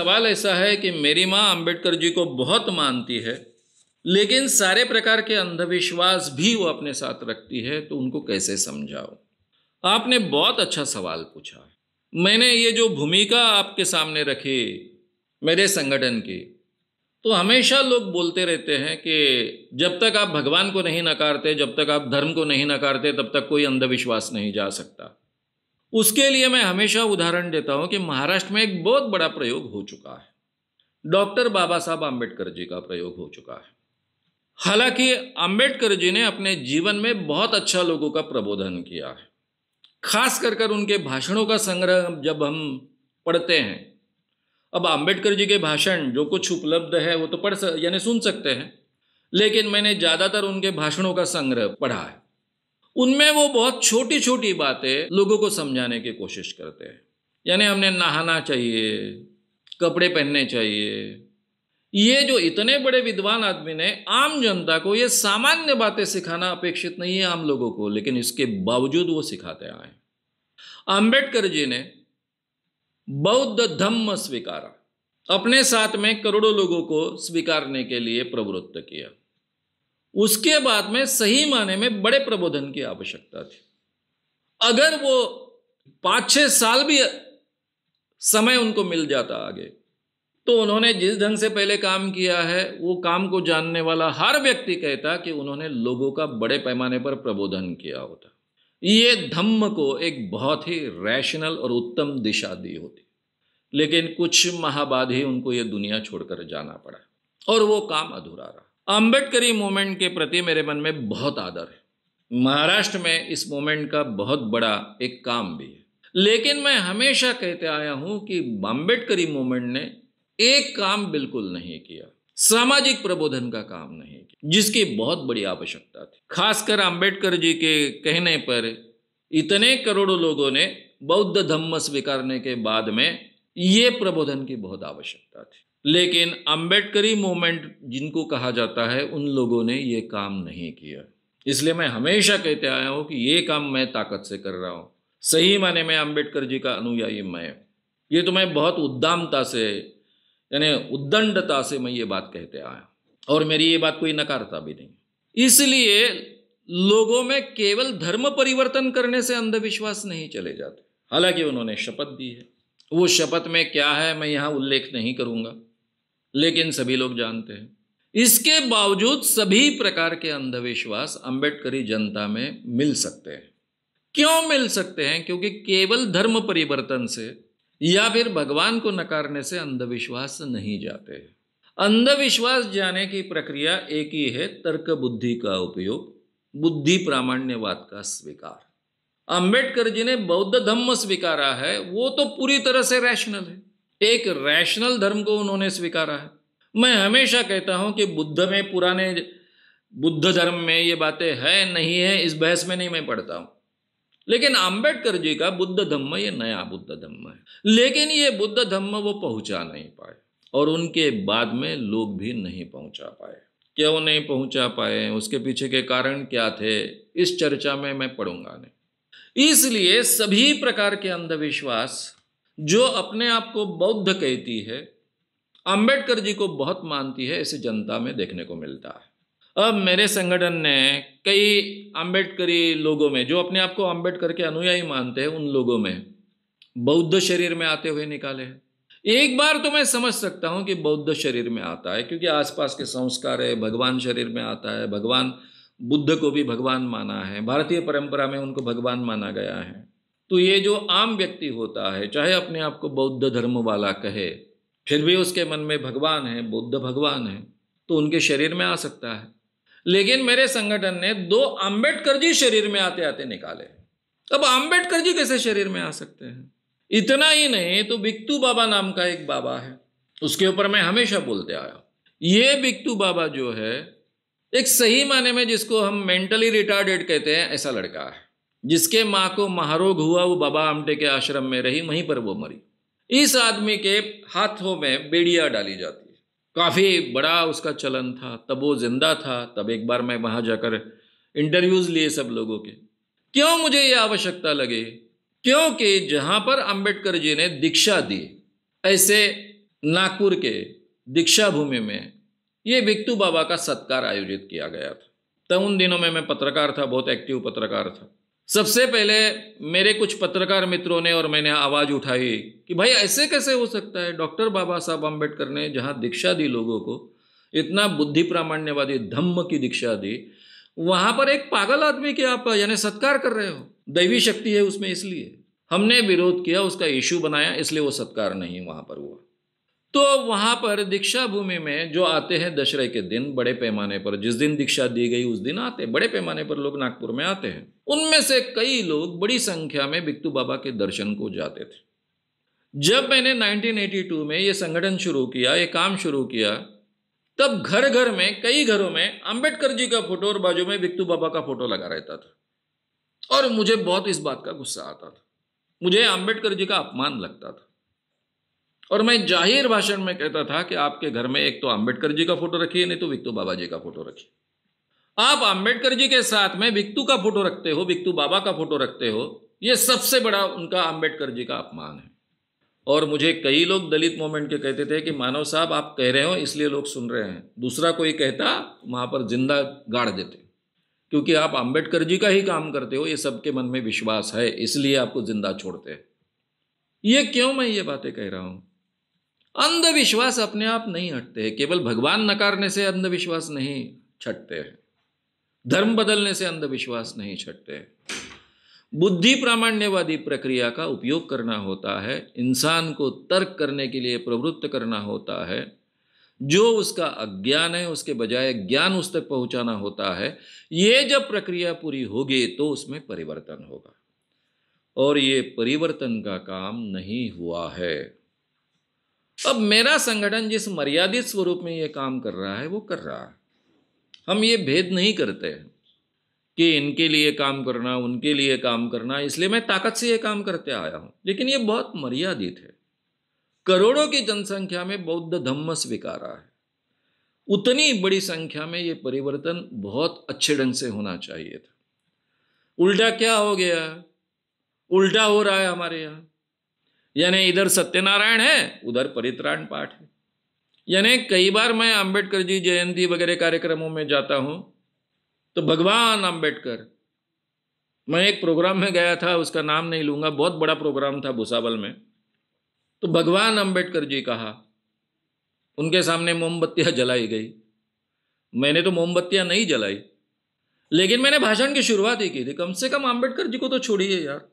सवाल ऐसा है कि मेरी माँ अंबेडकर जी को बहुत मानती है लेकिन सारे प्रकार के अंधविश्वास भी वो अपने साथ रखती है तो उनको कैसे समझाओ आपने बहुत अच्छा सवाल पूछा मैंने ये जो भूमिका आपके सामने रखी मेरे संगठन की तो हमेशा लोग बोलते रहते हैं कि जब तक आप भगवान को नहीं नकारते जब तक आप धर्म को नहीं नकारते तब तक कोई अंधविश्वास नहीं जा सकता उसके लिए मैं हमेशा उदाहरण देता हूं कि महाराष्ट्र में एक बहुत बड़ा प्रयोग हो चुका है डॉक्टर बाबा साहब आम्बेडकर जी का प्रयोग हो चुका है हालांकि आम्बेडकर जी ने अपने जीवन में बहुत अच्छा लोगों का प्रबोधन किया है खास कर कर उनके भाषणों का संग्रह जब हम पढ़ते हैं अब आम्बेडकर जी के भाषण जो कुछ उपलब्ध है वो तो पढ़ यानी सुन सकते हैं लेकिन मैंने ज़्यादातर उनके भाषणों का संग्रह पढ़ा है उनमें वो बहुत छोटी छोटी बातें लोगों को समझाने की कोशिश करते हैं यानी हमने नहाना चाहिए कपड़े पहनने चाहिए ये जो इतने बड़े विद्वान आदमी ने आम जनता को ये सामान्य बातें सिखाना अपेक्षित नहीं है आम लोगों को लेकिन इसके बावजूद वो सिखाते आए अंबेडकर जी ने बौद्ध धम्म स्वीकारा अपने साथ में करोड़ों लोगों को स्वीकारने के लिए प्रवृत्त किया उसके बाद में सही माने में बड़े प्रबोधन की आवश्यकता थी अगर वो पाँच छह साल भी समय उनको मिल जाता आगे तो उन्होंने जिस ढंग से पहले काम किया है वो काम को जानने वाला हर व्यक्ति कहता कि उन्होंने लोगों का बड़े पैमाने पर प्रबोधन किया होता ये धम्म को एक बहुत ही रैशनल और उत्तम दिशा दी होती लेकिन कुछ माह बाद ही उनको ये दुनिया छोड़कर जाना पड़ा और वो काम अधूरा रहा अम्बेडकरी मूवमेंट के प्रति मेरे मन में बहुत आदर है महाराष्ट्र में इस मूवमेंट का बहुत बड़ा एक काम भी है लेकिन मैं हमेशा कहते आया हूं कि अम्बेडकरी मूवमेंट ने एक काम बिल्कुल नहीं किया सामाजिक प्रबोधन का काम नहीं किया जिसकी बहुत बड़ी आवश्यकता थी खासकर अम्बेडकर जी के कहने पर इतने करोड़ों लोगों ने बौद्ध धम्म स्वीकारने के बाद में ये प्रबोधन की बहुत आवश्यकता थी लेकिन अम्बेडकरी मूवमेंट जिनको कहा जाता है उन लोगों ने ये काम नहीं किया इसलिए मैं हमेशा कहते आया हूँ कि ये काम मैं ताकत से कर रहा हूँ सही माने में अम्बेडकर जी का अनुयायी मैं ये तो मैं बहुत उद्दामता से यानी उद्दंडता से मैं ये बात कहते आया और मेरी ये बात कोई नकारता भी नहीं इसलिए लोगों में केवल धर्म परिवर्तन करने से अंधविश्वास नहीं चले जाते हालांकि उन्होंने शपथ दी है वो शपथ में क्या है मैं यहाँ उल्लेख नहीं करूँगा लेकिन सभी लोग जानते हैं इसके बावजूद सभी प्रकार के अंधविश्वास अंबेडकरी जनता में मिल सकते हैं क्यों मिल सकते हैं क्योंकि केवल धर्म परिवर्तन से या फिर भगवान को नकारने से अंधविश्वास नहीं जाते अंधविश्वास जाने की प्रक्रिया एक ही है तर्क बुद्धि का उपयोग बुद्धि प्रामाण्यवाद का स्वीकार अंबेडकर जी ने बौद्ध धम्म स्वीकारा है वो तो पूरी तरह से रैशनल है एक रैशनल धर्म को उन्होंने स्वीकारा है मैं हमेशा कहता हूं कि बुद्ध में पुराने बुद्ध धर्म में ये बातें है नहीं है इस बहस में नहीं मैं पढ़ता हूं लेकिन आंबेडकर जी का बुद्ध धम्म ये नया बुद्ध धम्म है लेकिन ये बुद्ध धम्म वो पहुंचा नहीं पाए और उनके बाद में लोग भी नहीं पहुंचा पाए क्यों नहीं पहुंचा पाए उसके पीछे के कारण क्या थे इस चर्चा में मैं पढ़ूंगा नहीं इसलिए सभी प्रकार के अंधविश्वास जो अपने आप को बौद्ध कहती है अंबेडकर जी को बहुत मानती है ऐसे जनता में देखने को मिलता है अब मेरे संगठन ने कई अम्बेडकरी लोगों में जो अपने आप को अम्बेडकर के अनुयायी मानते हैं उन लोगों में बौद्ध शरीर में आते हुए निकाले हैं एक बार तो मैं समझ सकता हूँ कि बौद्ध शरीर में आता है क्योंकि आसपास के संस्कार है भगवान शरीर में आता है भगवान बुद्ध को भी भगवान माना है भारतीय परंपरा में उनको भगवान माना गया है तो ये जो आम व्यक्ति होता है चाहे अपने आप को बौद्ध धर्म वाला कहे फिर भी उसके मन में भगवान है बुद्ध भगवान है तो उनके शरीर में आ सकता है लेकिन मेरे संगठन ने दो आम्बेडकर जी शरीर में आते आते निकाले अब आम्बेडकर जी कैसे शरीर में आ सकते हैं इतना ही नहीं तो बिक्तू बाबा नाम का एक बाबा है उसके ऊपर मैं हमेशा बोलते आया ये बिक्तू बाबा जो है एक सही माने में जिसको हम मेंटली रिटार्डेड कहते हैं ऐसा लड़का है जिसके माँ को महारोग हुआ वो बाबा आमटे के आश्रम में रही वहीं पर वो मरी इस आदमी के हाथों में बेड़िया डाली जाती है काफ़ी बड़ा उसका चलन था तब वो जिंदा था तब एक बार मैं वहाँ जाकर इंटरव्यूज़ लिए सब लोगों के क्यों मुझे ये आवश्यकता लगे क्योंकि जहाँ पर अंबेडकर जी ने दीक्षा दी ऐसे नागपुर के दीक्षा भूमि में ये भिक्तू बाबा का सत्कार आयोजित किया गया था तब उन दिनों में मैं पत्रकार था बहुत एक्टिव पत्रकार था सबसे पहले मेरे कुछ पत्रकार मित्रों ने और मैंने आवाज़ उठाई कि भाई ऐसे कैसे हो सकता है डॉक्टर बाबा साहब आम्बेडकर ने जहाँ दीक्षा दी लोगों को इतना बुद्धि प्रामाण्यवादी धम्म की दीक्षा दी वहाँ पर एक पागल आदमी के आप यानी सत्कार कर रहे हो दैवी शक्ति है उसमें इसलिए हमने विरोध किया उसका इश्यू बनाया इसलिए वो सत्कार नहीं वहाँ पर हुआ तो वहाँ पर दीक्षा भूमि में जो आते हैं दशहरे के दिन बड़े पैमाने पर जिस दिन दीक्षा दी गई उस दिन आते बड़े पैमाने पर लोग नागपुर में आते हैं उनमें से कई लोग बड़ी संख्या में बिक्तू बाबा के दर्शन को जाते थे जब मैंने 1982 में ये संगठन शुरू किया ये काम शुरू किया तब घर घर में कई घरों में अंबेडकर जी का फोटो और बाजू में बिक्तू बाबा का फोटो लगा रहता था और मुझे बहुत इस बात का गुस्सा आता था मुझे अंबेडकर जी का अपमान लगता था और मैं जाहिर भाषण में कहता था कि आपके घर में एक तो आम्बेडकर जी का फोटो रखिए नहीं तो विक्तू बाबा जी का फोटो रखिए आप आम्बेडकर जी के साथ में विक्तू का फोटो रखते हो विक्तू बाबा का फोटो रखते हो ये सबसे बड़ा उनका आम्बेडकर जी का अपमान है और मुझे कई लोग दलित मोमेंट के कहते थे कि मानव साहब आप कह रहे हो इसलिए लोग सुन रहे हैं दूसरा कोई कहता वहां पर जिंदा गाड़ देते क्योंकि आप अंबेडकर जी का ही काम करते हो ये सबके मन में विश्वास है इसलिए आपको जिंदा छोड़ते हैं ये क्यों मैं ये बातें कह रहा हूँ अंधविश्वास अपने आप नहीं हटते हैं केवल भगवान नकारने से अंधविश्वास नहीं छटते हैं धर्म बदलने से अंधविश्वास नहीं छटते हैं बुद्धि प्रामाण्यवादी प्रक्रिया का उपयोग करना होता है इंसान को तर्क करने के लिए प्रवृत्त करना होता है जो उसका अज्ञान है उसके बजाय ज्ञान उस तक पहुंचाना होता है ये जब प्रक्रिया पूरी होगी तो उसमें परिवर्तन होगा और ये परिवर्तन का काम नहीं हुआ है अब मेरा संगठन जिस मर्यादित स्वरूप में ये काम कर रहा है वो कर रहा है हम ये भेद नहीं करते कि इनके लिए काम करना उनके लिए काम करना इसलिए मैं ताकत से ये काम करते आया हूँ लेकिन ये बहुत मर्यादित है करोड़ों की जनसंख्या में बौद्ध धम्म स्वीकारा है उतनी बड़ी संख्या में ये परिवर्तन बहुत अच्छे ढंग से होना चाहिए था उल्टा क्या हो गया उल्टा हो रहा है हमारे यहाँ यानी इधर सत्यनारायण है उधर परित्राण पाठ है यानी कई बार मैं अंबेडकर जी जयंती वगैरह कार्यक्रमों में जाता हूं तो भगवान अंबेडकर मैं एक प्रोग्राम में गया था उसका नाम नहीं लूंगा बहुत बड़ा प्रोग्राम था भुसावल में तो भगवान अंबेडकर जी कहा उनके सामने मोमबत्तियाँ जलाई गई मैंने तो मोमबत्तियाँ नहीं जलाई लेकिन मैंने भाषण की शुरुआत ही की थी कम से कम अंबेडकर जी को तो छोड़िए यार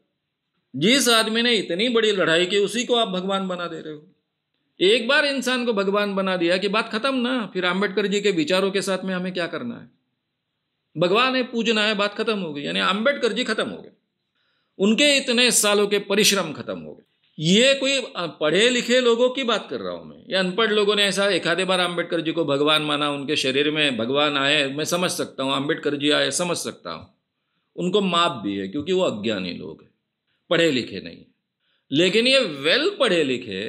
जिस आदमी ने इतनी बड़ी लड़ाई की उसी को आप भगवान बना दे रहे हो एक बार इंसान को भगवान बना दिया कि बात खत्म ना फिर आम्बेडकर जी के विचारों के साथ में हमें क्या करना है भगवान है पूजना है बात खत्म हो गई यानी आम्बेडकर जी खत्म हो गए उनके इतने सालों के परिश्रम खत्म हो गए ये कोई पढ़े लिखे लोगों की बात कर रहा हूं मैं या अनपढ़ लोगों ने ऐसा एक आधे बार आम्बेडकर जी को भगवान माना उनके शरीर में भगवान आए मैं समझ सकता हूँ आम्बेडकर जी आए समझ सकता हूँ उनको माप भी है क्योंकि वो अज्ञानी लोग हैं पढ़े लिखे नहीं लेकिन ये वेल पढ़े लिखे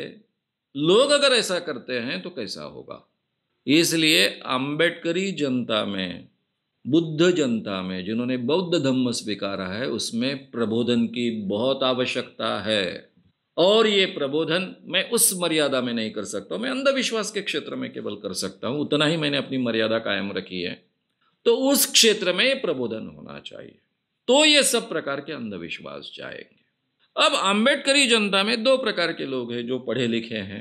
लोग अगर ऐसा करते हैं तो कैसा होगा इसलिए आम्बेडकरी जनता में बुद्ध जनता में जिन्होंने बौद्ध धम्म स्वीकारा है उसमें प्रबोधन की बहुत आवश्यकता है और ये प्रबोधन मैं उस मर्यादा में नहीं कर सकता मैं अंधविश्वास के क्षेत्र में केवल कर सकता हूँ उतना ही मैंने अपनी मर्यादा कायम रखी है तो उस क्षेत्र में प्रबोधन होना चाहिए तो ये सब प्रकार के अंधविश्वास जाएंगे अब आम्बेडकरी जनता में दो प्रकार के लोग हैं जो पढ़े लिखे हैं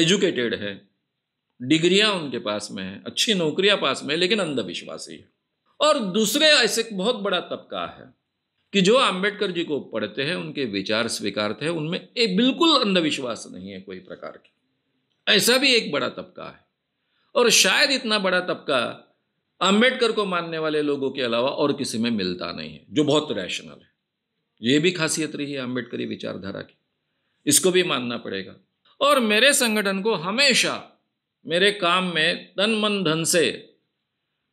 एजुकेटेड है डिग्रियां उनके पास में है अच्छी नौकरियां पास में है लेकिन अंधविश्वासी है और दूसरे ऐसे बहुत बड़ा तबका है कि जो आम्बेडकर जी को पढ़ते हैं उनके विचार स्वीकारते हैं उनमें एक बिल्कुल अंधविश्वास नहीं है कोई प्रकार की ऐसा भी एक बड़ा तबका है और शायद इतना बड़ा तबका आम्बेडकर को मानने वाले लोगों के अलावा और किसी में मिलता नहीं है जो बहुत रैशनल है ये भी खासियत रही है अम्बेडकरी विचारधारा की इसको भी मानना पड़ेगा और मेरे संगठन को हमेशा मेरे काम में तन मन धन से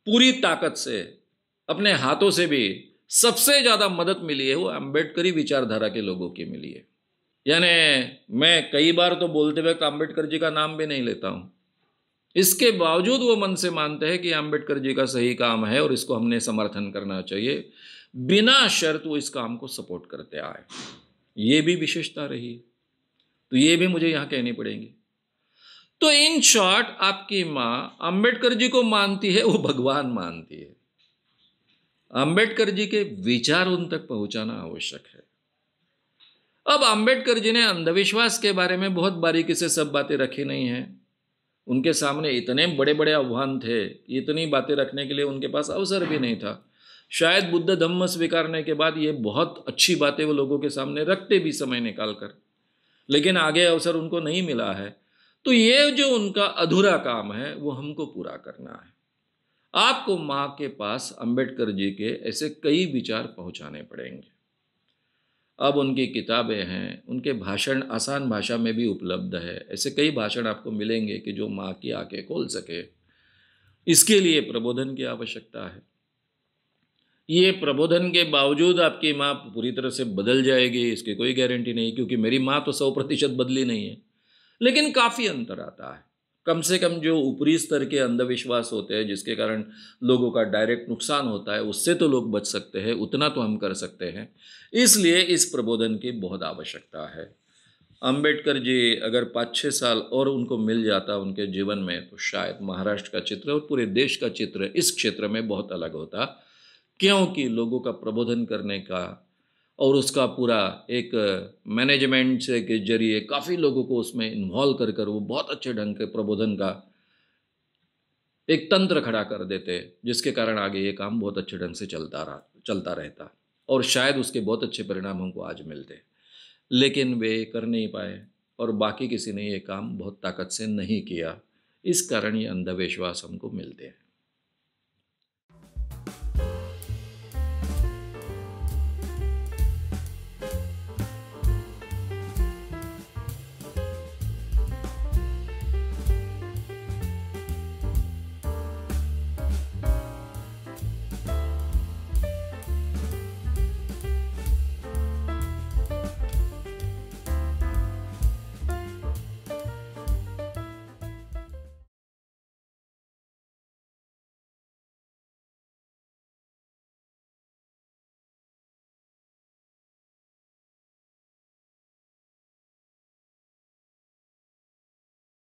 पूरी ताकत से अपने हाथों से भी सबसे ज़्यादा मदद मिली है वो अम्बेडकरी विचारधारा के लोगों की मिली है यानी मैं कई बार तो बोलते वक्त अम्बेडकर जी का नाम भी नहीं लेता हूँ इसके बावजूद वो मन से मानते हैं कि अम्बेडकर जी का सही काम है और इसको हमने समर्थन करना चाहिए बिना शर्त वो इस काम को सपोर्ट करते आए ये भी विशेषता रही तो ये भी मुझे यहां कहनी पड़ेगी तो इन शॉर्ट आपकी मां अंबेडकर जी को मानती है वो भगवान मानती है अंबेडकर जी के विचार उन तक पहुंचाना आवश्यक है अब अंबेडकर जी ने अंधविश्वास के बारे में बहुत बारीकी से सब बातें रखी नहीं है उनके सामने इतने बड़े बड़े आह्वान थे इतनी बातें रखने के लिए उनके पास अवसर भी नहीं था शायद बुद्ध धम्म स्वीकारने के बाद ये बहुत अच्छी बातें वो लोगों के सामने रखते भी समय निकाल कर लेकिन आगे अवसर उनको नहीं मिला है तो ये जो उनका अधूरा काम है वो हमको पूरा करना है आपको माँ के पास अंबेडकर जी के ऐसे कई विचार पहुँचाने पड़ेंगे अब उनकी किताबें हैं उनके भाषण आसान भाषा में भी उपलब्ध है ऐसे कई भाषण आपको मिलेंगे कि जो माँ की आंखें खोल सके इसके लिए प्रबोधन की आवश्यकता है ये प्रबोधन के बावजूद आपकी माँ पूरी तरह से बदल जाएगी इसकी कोई गारंटी नहीं क्योंकि मेरी माँ तो सौ प्रतिशत बदली नहीं है लेकिन काफ़ी अंतर आता है कम से कम जो ऊपरी स्तर के अंधविश्वास होते हैं जिसके कारण लोगों का डायरेक्ट नुकसान होता है उससे तो लोग बच सकते हैं उतना तो हम कर सकते हैं इसलिए इस प्रबोधन की बहुत आवश्यकता है अंबेडकर जी अगर पाँच छः साल और उनको मिल जाता उनके जीवन में तो शायद महाराष्ट्र का चित्र और पूरे देश का चित्र इस क्षेत्र में बहुत अलग होता क्योंकि लोगों का प्रबोधन करने का और उसका पूरा एक मैनेजमेंट से के जरिए काफ़ी लोगों को उसमें इन्वॉल्व कर कर वो बहुत अच्छे ढंग के प्रबोधन का एक तंत्र खड़ा कर देते जिसके कारण आगे ये काम बहुत अच्छे ढंग से चलता रहा चलता रहता और शायद उसके बहुत अच्छे परिणाम हमको आज मिलते लेकिन वे कर नहीं पाए और बाकी किसी ने ये काम बहुत ताकत से नहीं किया इस कारण ये अंधविश्वास हमको मिलते हैं